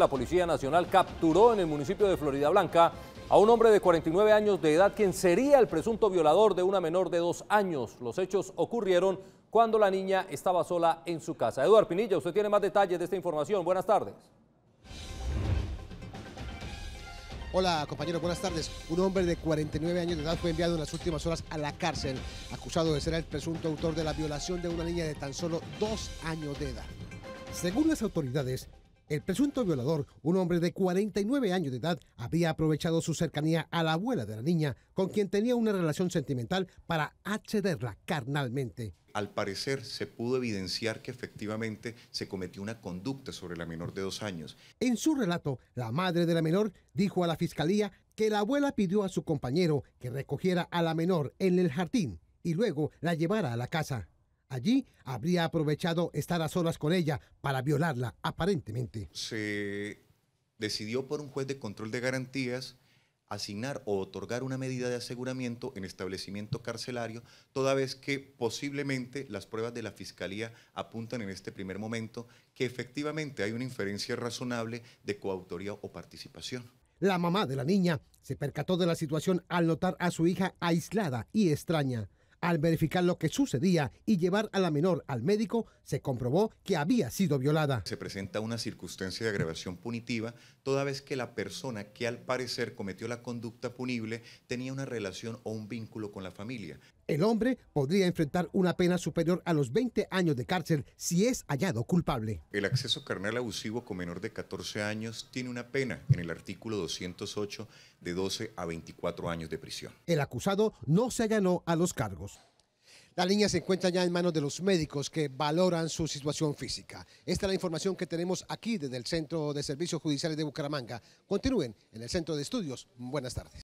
La Policía Nacional capturó en el municipio de Florida Blanca a un hombre de 49 años de edad quien sería el presunto violador de una menor de dos años. Los hechos ocurrieron cuando la niña estaba sola en su casa. Eduard Pinilla, usted tiene más detalles de esta información. Buenas tardes. Hola compañero, buenas tardes. Un hombre de 49 años de edad fue enviado en las últimas horas a la cárcel, acusado de ser el presunto autor de la violación de una niña de tan solo dos años de edad. Según las autoridades, el presunto violador, un hombre de 49 años de edad, había aprovechado su cercanía a la abuela de la niña, con quien tenía una relación sentimental, para accederla carnalmente. Al parecer se pudo evidenciar que efectivamente se cometió una conducta sobre la menor de dos años. En su relato, la madre de la menor dijo a la fiscalía que la abuela pidió a su compañero que recogiera a la menor en el jardín y luego la llevara a la casa. Allí habría aprovechado estar a solas con ella para violarla, aparentemente. Se decidió por un juez de control de garantías asignar o otorgar una medida de aseguramiento en establecimiento carcelario, toda vez que posiblemente las pruebas de la Fiscalía apuntan en este primer momento que efectivamente hay una inferencia razonable de coautoría o participación. La mamá de la niña se percató de la situación al notar a su hija aislada y extraña. Al verificar lo que sucedía y llevar a la menor al médico, se comprobó que había sido violada. Se presenta una circunstancia de agravación punitiva toda vez que la persona que al parecer cometió la conducta punible tenía una relación o un vínculo con la familia. El hombre podría enfrentar una pena superior a los 20 años de cárcel si es hallado culpable. El acceso carnal abusivo con menor de 14 años tiene una pena en el artículo 208 de 12 a 24 años de prisión. El acusado no se allanó a los cargos. La línea se encuentra ya en manos de los médicos que valoran su situación física. Esta es la información que tenemos aquí desde el Centro de Servicios Judiciales de Bucaramanga. Continúen en el Centro de Estudios. Buenas tardes.